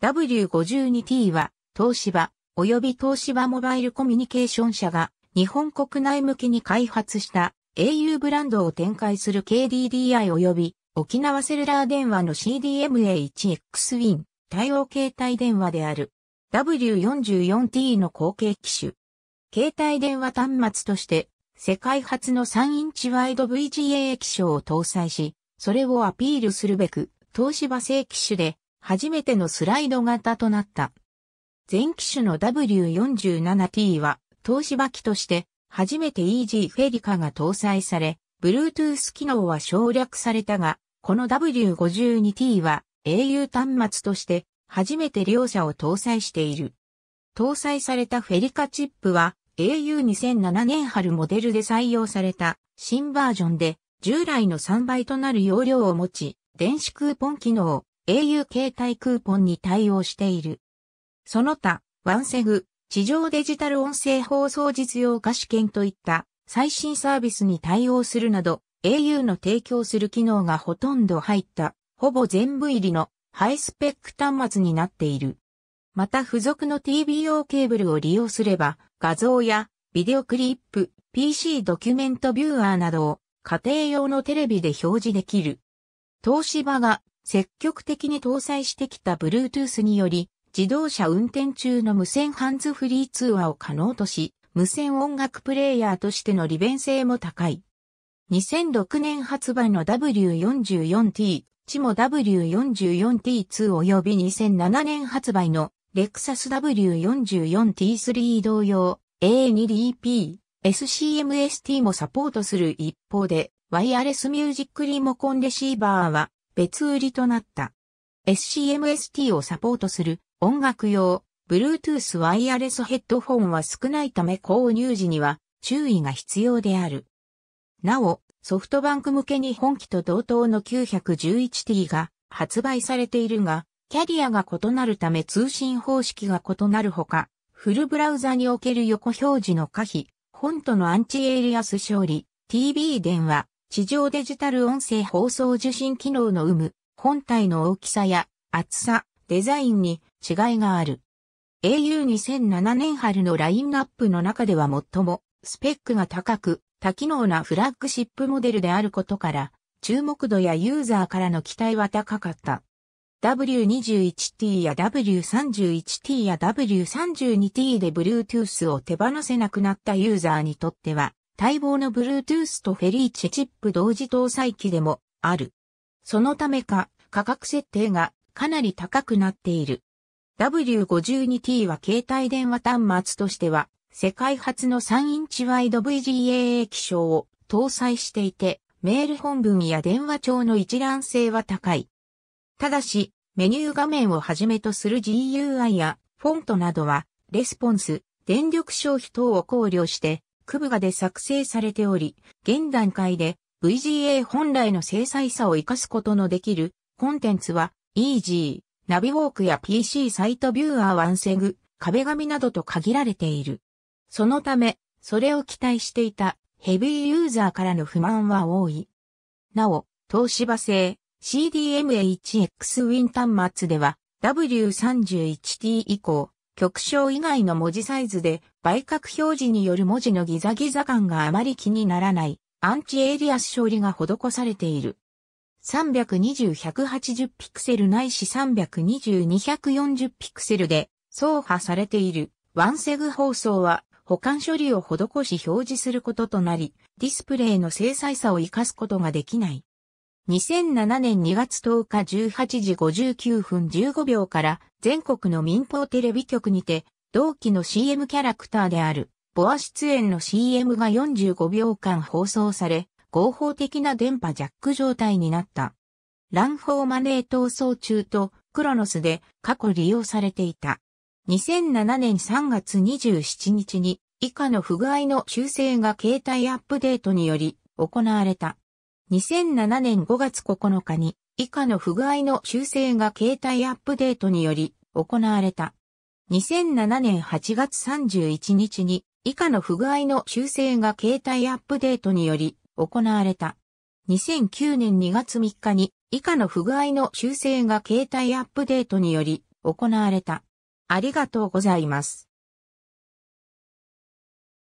W52T は、東芝、及び東芝モバイルコミュニケーション社が、日本国内向けに開発した au ブランドを展開する KDDI 及び沖縄セルラー電話の CDMA1XWIN 対応携帯電話である W44T の後継機種。携帯電話端末として世界初の3インチワイド VGA 液晶を搭載し、それをアピールするべく東芝製機種で初めてのスライド型となった。前機種の W47T は、資芝機として、初めて EG フェリカが搭載され、Bluetooth 機能は省略されたが、この W52T は au 端末として初めて両者を搭載している。搭載されたフェリカチップは au2007 年春モデルで採用された新バージョンで従来の3倍となる容量を持ち、電子クーポン機能、au 携帯クーポンに対応している。その他、ワンセグ、地上デジタル音声放送実用化試験といった最新サービスに対応するなど、au の提供する機能がほとんど入った、ほぼ全部入りのハイスペック端末になっている。また付属の TBO ケーブルを利用すれば、画像やビデオクリップ、PC ドキュメントビューアーなどを家庭用のテレビで表示できる。東芝が積極的に搭載してきた Bluetooth により、自動車運転中の無線ハンズフリー通話を可能とし、無線音楽プレイヤーとしての利便性も高い。2006年発売の W44T、チモ W44T2 及び2007年発売のレクサス W44T3 同様 A2DP、SCMST もサポートする一方で、ワイヤレスミュージックリモコンレシーバーは別売りとなった。SCMST をサポートする音楽用 Bluetooth ワイヤレスヘッドフォンは少ないため購入時には注意が必要である。なお、ソフトバンク向けに本機と同等の 911T が発売されているが、キャリアが異なるため通信方式が異なるほか、フルブラウザにおける横表示の可否、フォントのアンチエイリアス勝利、TV 電話、地上デジタル音声放送受信機能の有無、本体の大きさや厚さ、デザインに違いがある。au2007 年春のラインナップの中では最もスペックが高く多機能なフラッグシップモデルであることから注目度やユーザーからの期待は高かった。W21T や W31T や W32T で Bluetooth を手放せなくなったユーザーにとっては待望の Bluetooth とフェリーチェチップ同時搭載機でもある。そのためか価格設定がかなり高くなっている。W52T は携帯電話端末としては世界初の3インチワイド VGA 液晶を搭載していてメール本文や電話帳の一覧性は高い。ただしメニュー画面をはじめとする GUI やフォントなどはレスポンス、電力消費等を考慮してク部画で作成されており、現段階で VGA 本来の精細さを活かすことのできるコンテンツは EG、ナビウォークや PC サイトビューアーワンセグ、壁紙などと限られている。そのため、それを期待していたヘビーユーザーからの不満は多い。なお、東芝製 c d m a x ウィン端末では W31T 以降、極小以外の文字サイズで売却表示による文字のギザギザ感があまり気にならない、アンチエイリアス処理が施されている。320-180ピクセルないし320-240ピクセルで走破されているワンセグ放送は保管処理を施し表示することとなり、ディスプレイの精細さを活かすことができない。2007年2月10日18時59分15秒から全国の民放テレビ局にて同期の CM キャラクターである、ボア出演の CM が45秒間放送され、合法的な電波ジャック状態になった。乱ーマネー闘争中とクロノスで過去利用されていた。2007年3月27日に以下の不具合の修正が携帯アップデートにより行われた。2007年5月9日に以下の不具合の修正が携帯アップデートにより行われた。2007年8月31日に以下の不具合の修正が携帯アップデートにより行われた。2009年2月3日に以下の不具合の修正が携帯アップデートにより行われた。ありがとうございます。